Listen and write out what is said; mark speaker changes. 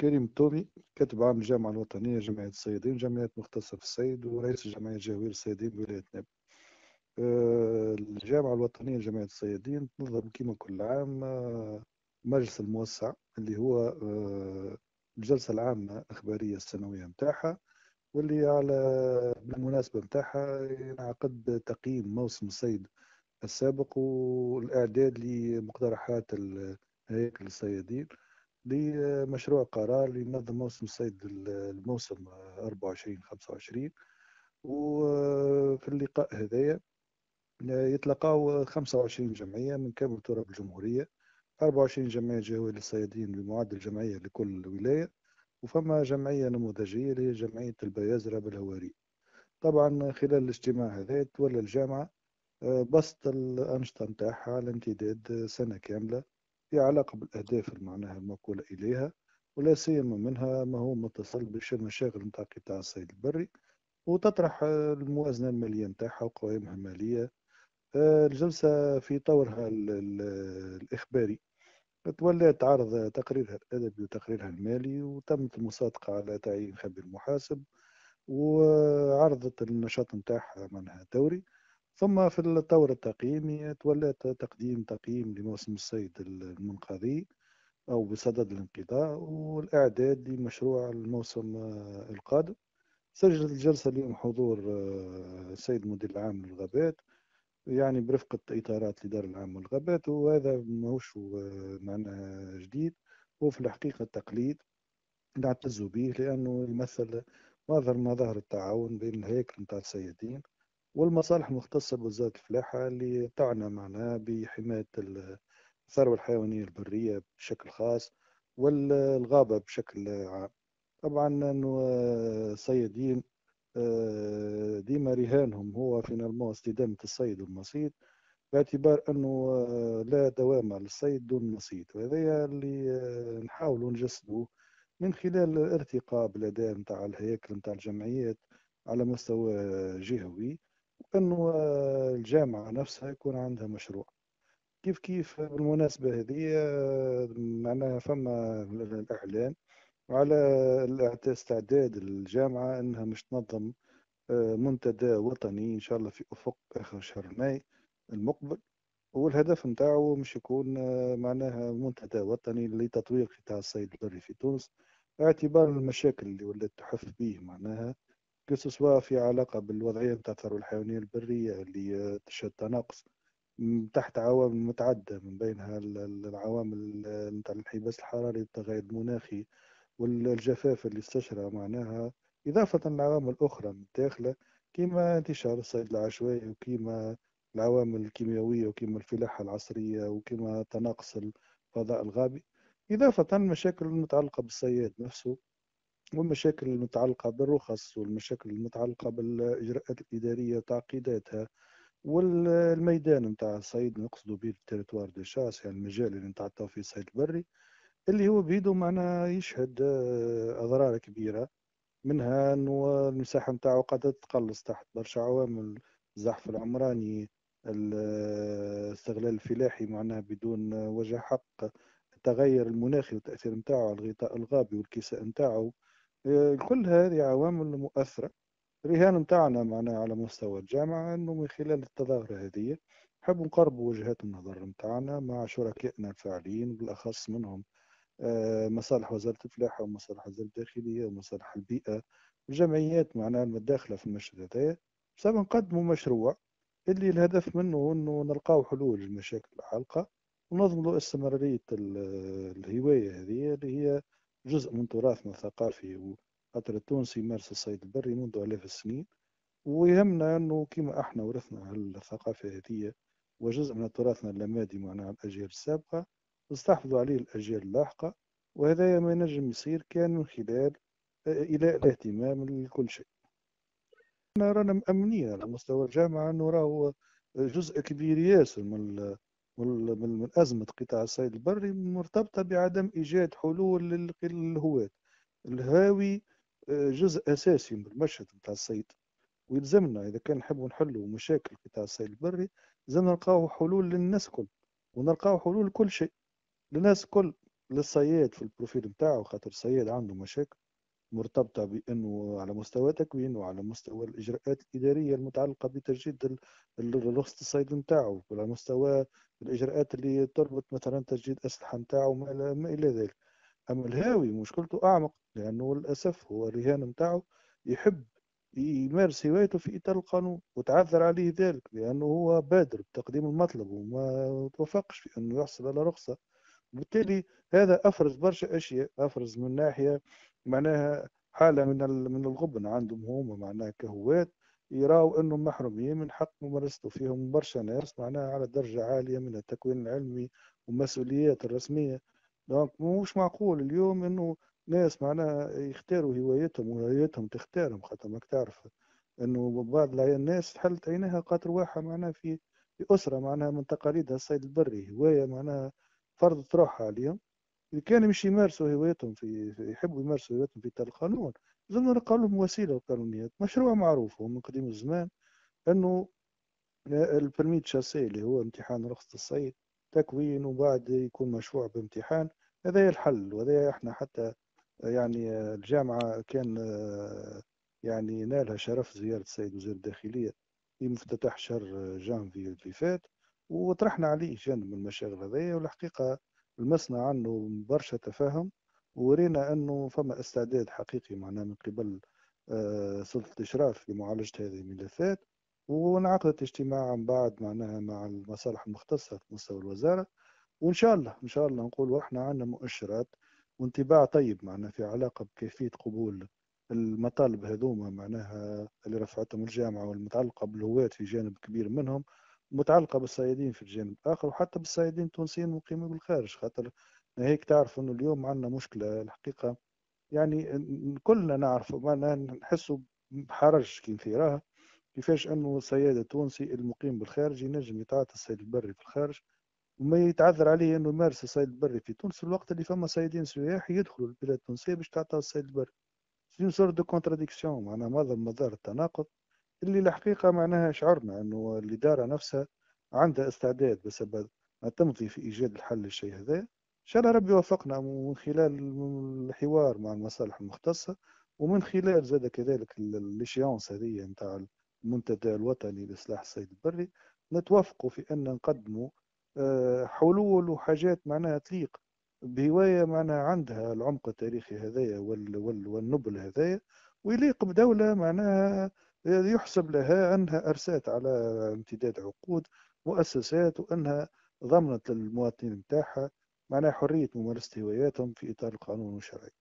Speaker 1: كريم تومي كاتب عام الجامعة الوطنية جمعية الصيادين جمعية مختصة في الصيد ورئيس الجمعية جهوية للصيادين بولاية ناب آه، الجامعة الوطنية جمعية الصيادين تنظم كيما كل عام آه، مجلس الموسع اللي هو آه، الجلسة العامة الإخبارية السنوية متاعها واللي على بالمناسبة متاعها ينعقد تقييم موسم الصيد السابق والإعداد لمقترحات الهيكل الصيادين لمشروع قرار اللي ينظم موسم الصيد الموسم 24 25 وفي اللقاء هذايا آه، يتلقاو 25 جمعية من كامل تراب الجمهورية 24 جمعية جهوية للصيادين بمعدل جمعية لكل ولاية وفما جمعية نموذجية اللي هي جمعية البيازرة بالهواري طبعا خلال الاجتماع هذا تولى الجامعة آه، بسط الأنشطة نتاعها على امتداد آه، سنة كاملة في علاقة بالأهداف المعناها الموكولة إليها ولا سيما منها ما هو متصل بالمشاغل نتاع قطاع الصيد البري وتطرح الموازنة المالية نتاعها وقوائمها المالية آه، الجلسة في طورها الإخباري تولى تعرض تقريرها الأدبي وتقريرها المالي وتمت المصادقة على تعيين خبير محاسب وعرضت النشاط نتاعها منها دوري ثم في الطور التقييمي تولى تقديم تقييم لموسم الصيد المنقضي أو بصدد الانقضاء والإعداد لمشروع الموسم القادم سجلت الجلسة اليوم حضور السيد آه، مدير العام للغابات يعني برفقة إطارات الإدارة العامة للغابات وهذا ماهوش آه، معنى جديد هو في الحقيقة التقليد نعتز به لأنه يمثل مظهر مظاهر التعاون بين الهيكل نتاع الصيادين والمصالح المختصة بوزارة الفلاحة اللي تعنى معنا بحماية الثروة الحيوانية البرية بشكل خاص والغابة بشكل عام طبعا أنه صيادين آه، آه، ديما رهانهم هو في نرمو استدامة الصيد والمصيد باعتبار أنه آه، لا دوام للصيد دون مصيد وهذا اللي نحاولوا نجسده من خلال الارتقاء بالأداء نتاع الهياكل نتاع الجمعيات على مستوى جهوي انه الجامعه نفسها يكون عندها مشروع كيف كيف بالمناسبه هذه معناها فما الاعلان على استعداد الجامعه انها مش تنظم منتدى وطني ان شاء الله في افق اخر شهر ماي المقبل والهدف نتاعو مش يكون معناها منتدى وطني لتطوير قطاع الصيد البري في تونس اعتبار المشاكل اللي ولات تحف به معناها كو سوا في علاقه بالوضعيه نتاع الثروه الحيوانيه البريه اللي تشهد تناقص تحت عوامل متعدده من بينها العوامل نتاع الانحباس الحراري التغير المناخي والجفاف اللي استشرى معناها اضافه لعوامل اخرى متداخله كيما انتشار الصيد العشوائي وكيما العوامل الكيميائيه وكيما الفلاحه العصريه وكيما تناقص الفضاء الغابي اضافه مشاكل متعلقه بالصياد نفسه والمشاكل المتعلقة بالرخص والمشاكل المتعلقة بالإجراءات الإدارية وتعقيداتها والميدان نتاع الصيد نقصدو به التريتوار دي شاس يعني المجال اللي نتعطاو فيه الصيد البري اللي هو بيدو معنا يشهد آه، أضرار كبيرة منها أنه المساحة نتاعو قاعدة تقلص تحت برشا عوامل الزحف العمراني الاستغلال آه، الفلاحي معناها بدون آه، وجه حق التغير المناخي والتأثير نتاعو على الغطاء الغابي والكساء نتاعو كل هذه عوامل مؤثرة الرهان نتاعنا معناها على مستوى الجامعة أنه من خلال التظاهرة هذه نحب نقربوا وجهات النظر نتاعنا مع شركائنا الفاعلين بالأخص منهم آه، مصالح وزارة الفلاحة ومصالح وزارة الداخلية ومصالح البيئة الجمعيات معناها المتداخلة في المشهد هذايا سبا نقدموا مشروع اللي الهدف منه أنه نلقاو حلول للمشاكل العالقة ونضمنوا استمرارية الهواية هذه اللي هي جزء من تراثنا الثقافي وخاطر التونسي يمارس الصيد البري منذ آلاف السنين ويهمنا أنه كما احنا ورثنا الثقافة هذه وجزء من تراثنا اللمادي معناها الأجيال السابقة نستحفظوا عليه الأجيال اللاحقة وهذا ما ينجم يصير كان من خلال آه، إلى الاهتمام لكل شيء رانا مأمنين على مستوى الجامعة أنه راهو جزء كبير ياسر من من أزمة قطاع الصيد البري مرتبطة بعدم إيجاد حلول للهواة الهاوي آه، جزء أساسي من المشهد نتاع الصيد ويلزمنا إذا كان نحبوا نحلوا مشاكل قطاع الصيد البري لازم نلقاو حلول للناس كل ونلقاو حلول لكل شيء للناس كل للصياد في البروفيل نتاعو خاطر الصياد عنده مشاكل مرتبطة بأنه على مستوى تكوين وعلى مستوى الإجراءات الإدارية المتعلقة بتجديد رخصة الصيد نتاعو وعلى مستوى الإجراءات اللي تربط مثلا تجديد أسلحة نتاعو ما إلى ذلك أما الهاوي مشكلته أعمق لأنه للأسف هو الرهان نتاعو يحب يمارس هوايته في إطار القانون وتعذر عليه ذلك لأنه هو بادر بتقديم المطلب وما توفقش في أنه يحصل على رخصة وبالتالي هذا افرز برشا اشياء افرز من ناحيه معناها حاله من من الغبن عندهم هما معناها كهوات يراو انهم محرومين من حق ممارسته فيهم برشا ناس معناها على درجه عاليه من التكوين العلمي والمسؤوليات الرسميه دونك مش معقول اليوم انه ناس معناها يختاروا هوايتهم وهوايتهم تختارهم خاطر ماك تعرف انه بعض الناس حلت عينيها قاتل واحد معناها في في اسره معناها من تقاليدها الصيد البري هوايه معناها فرضت روحها عليهم اللي كانوا مش يمارسوا هوايتهم في يحبوا يمارسوا هوايتهم في اطار القانون لازم نلقى لهم وسيله قانونيه مشروع معروف هو من قديم الزمان انه البرميت شاسي اللي هو امتحان رخصه الصيد تكوين وبعد يكون مشروع بامتحان هذا الحل وهذا احنا حتى يعني الجامعه كان يعني نالها شرف زياره السيد وزير الداخليه في مفتتح شهر جانفي اللي فات وطرحنا عليه جانب من المشاغل هذايا والحقيقه لمسنا عنه برشا تفاهم ورينا انه فما استعداد حقيقي معناه من قبل آه، سلطه الاشراف لمعالجه هذه الملفات وانعقدت اجتماع من بعد معناها مع المصالح المختصه في مستوى الوزاره وان شاء الله ان شاء الله نقول احنا عندنا مؤشرات وانطباع طيب معناها في علاقه بكيفيه قبول المطالب هذوما معناها اللي رفعتهم الجامعه والمتعلقه بالهواة في جانب كبير منهم متعلقه بالصيادين في الجانب الاخر وحتى بالصيادين التونسيين المقيمين بالخارج خاطر هيك تعرف انه اليوم عندنا مشكله الحقيقه يعني كلنا نعرف نحس نحسوا بحرج كي نثيراها كيفاش انه الصياد التونسي المقيم بالخارج ينجم يتعاطى الصيد البري في الخارج وما يتعذر عليه انه يمارس الصيد البري في تونس في الوقت اللي فما صيادين سياح يدخلوا البلاد التونسيه باش تعطى الصيد البري سي سور دو كونتراديكسيون معناها مظهر مدار التناقض اللي الحقيقه معناها شعرنا انه الاداره نفسها عندها استعداد بس ما تمضي في ايجاد الحل للشيء هذا ان شاء الله ربي يوفقنا من خلال الحوار مع المصالح المختصه ومن خلال زاد كذلك الليشيونس هذه نتاع المنتدى الوطني لاصلاح الصيد البري نتوافقوا في ان نقدموا آه، حلول وحاجات معناها تليق بهوايه معناها عندها العمق التاريخي هذايا والنبل هذايا ويليق بدوله معناها يحسب لها أنها أرسات على امتداد عقود مؤسسات وأنها ضمنت للمواطنين نتاعها معناها حرية ممارسة هواياتهم في إطار القانون والشرعية